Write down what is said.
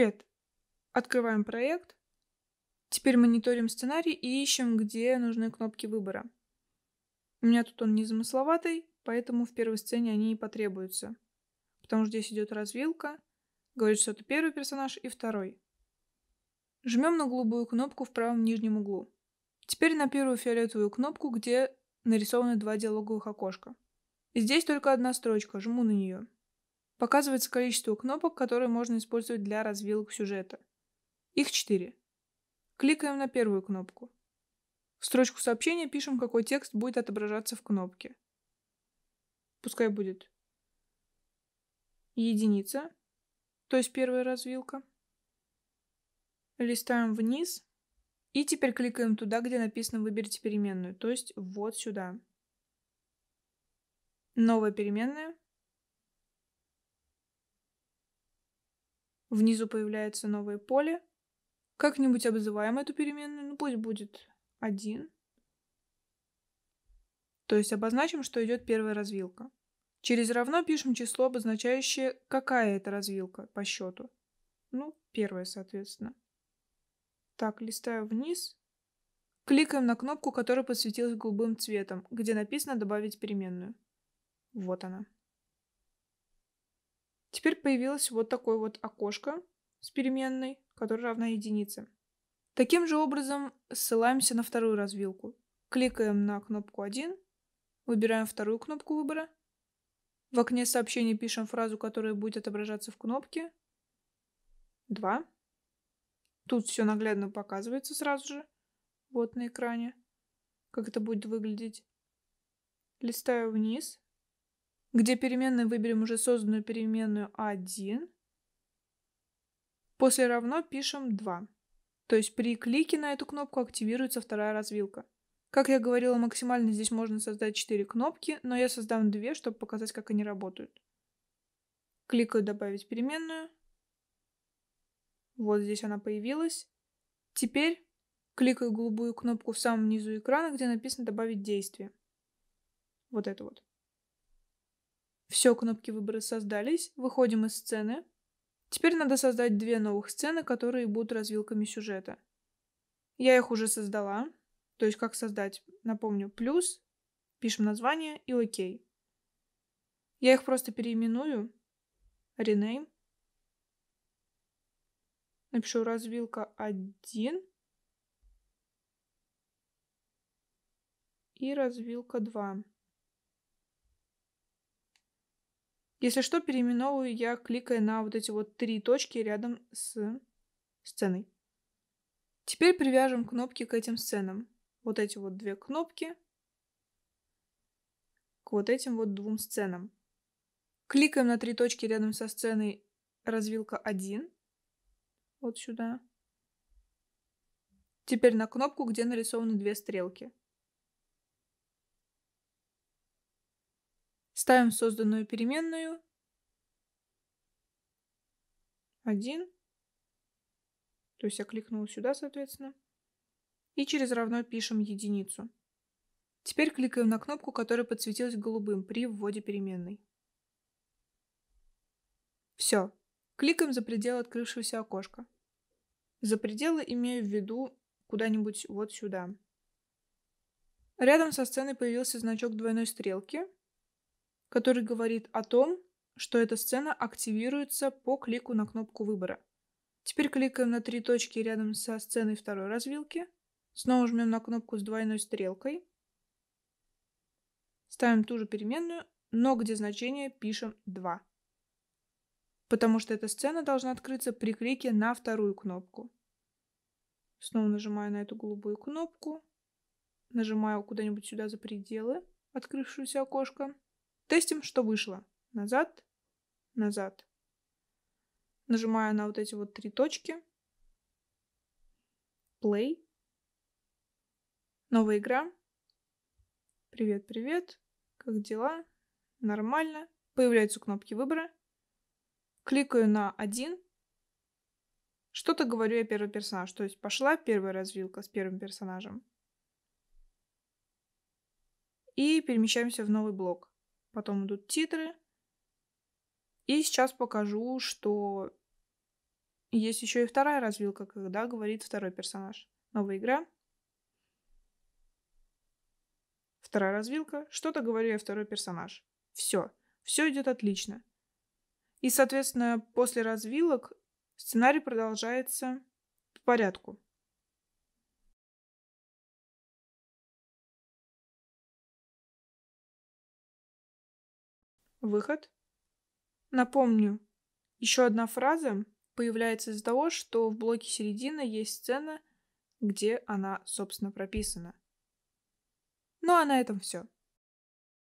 Привет! Открываем проект. Теперь мониторим сценарий и ищем, где нужны кнопки выбора. У меня тут он незамысловатый, поэтому в первой сцене они и потребуются. Потому что здесь идет развилка, говорит, что это первый персонаж и второй. Жмем на голубую кнопку в правом нижнем углу. Теперь на первую фиолетовую кнопку, где нарисованы два диалоговых окошка. Здесь только одна строчка, жму на нее. Показывается количество кнопок, которые можно использовать для развилок сюжета. Их четыре. Кликаем на первую кнопку. В строчку сообщения пишем, какой текст будет отображаться в кнопке. Пускай будет единица, то есть первая развилка. Листаем вниз и теперь кликаем туда, где написано «Выберите переменную», то есть вот сюда. Новая переменная Внизу появляется новое поле. Как-нибудь обзываем эту переменную, ну пусть будет один. То есть обозначим, что идет первая развилка. Через равно пишем число, обозначающее, какая это развилка по счету. Ну, первая, соответственно. Так, листаю вниз. Кликаем на кнопку, которая подсветилась голубым цветом, где написано «Добавить переменную». Вот она. Теперь появилось вот такое вот окошко с переменной, которая равна единице. Таким же образом ссылаемся на вторую развилку. Кликаем на кнопку 1, выбираем вторую кнопку выбора. В окне сообщений пишем фразу, которая будет отображаться в кнопке. 2. Тут все наглядно показывается сразу же. Вот на экране, как это будет выглядеть. Листаю вниз, где переменной выберем уже созданную переменную 1. После равно пишем 2. То есть при клике на эту кнопку активируется вторая развилка. Как я говорила, максимально здесь можно создать 4 кнопки, но я создам 2, чтобы показать, как они работают. Кликаю «Добавить переменную». Вот здесь она появилась. Теперь кликаю голубую кнопку в самом низу экрана, где написано «Добавить действие». Вот это вот. Все, кнопки выбора создались. Выходим из сцены. Теперь надо создать две новых сцены, которые будут развилками сюжета. Я их уже создала. То есть как создать? Напомню, плюс, пишем название и окей. Я их просто переименую. Rename. Напишу развилка 1. И развилка 2. Если что, переименовываю я, кликая на вот эти вот три точки рядом с сценой. Теперь привяжем кнопки к этим сценам. Вот эти вот две кнопки к вот этим вот двум сценам. Кликаем на три точки рядом со сценой развилка 1. Вот сюда. Теперь на кнопку, где нарисованы две стрелки. Ставим созданную переменную. 1. То есть я кликнул сюда, соответственно. И через равно пишем единицу. Теперь кликаем на кнопку, которая подсветилась голубым при вводе переменной. Все. Кликаем за пределы открывшегося окошка. За пределы имею в виду куда-нибудь вот сюда. Рядом со сценой появился значок двойной стрелки – который говорит о том, что эта сцена активируется по клику на кнопку выбора. Теперь кликаем на три точки рядом со сценой второй развилки. Снова жмем на кнопку с двойной стрелкой. Ставим ту же переменную, но где значение пишем 2. Потому что эта сцена должна открыться при клике на вторую кнопку. Снова нажимаю на эту голубую кнопку. Нажимаю куда-нибудь сюда за пределы открывшегося окошка. Тестим, что вышло. Назад, назад. Нажимаю на вот эти вот три точки. Play. Новая игра. Привет, привет. Как дела? Нормально. Появляются кнопки выбора. Кликаю на один. Что-то говорю я первый персонаж. То есть пошла первая развилка с первым персонажем. И перемещаемся в новый блок потом идут титры. И сейчас покажу, что есть еще и вторая развилка, когда говорит второй персонаж. Новая игра. Вторая развилка. Что-то говорю я второй персонаж. Все. Все идет отлично. И, соответственно, после развилок сценарий продолжается по порядку. Выход? Напомню, еще одна фраза появляется из-за того, что в блоке середина есть сцена, где она, собственно, прописана. Ну а на этом все.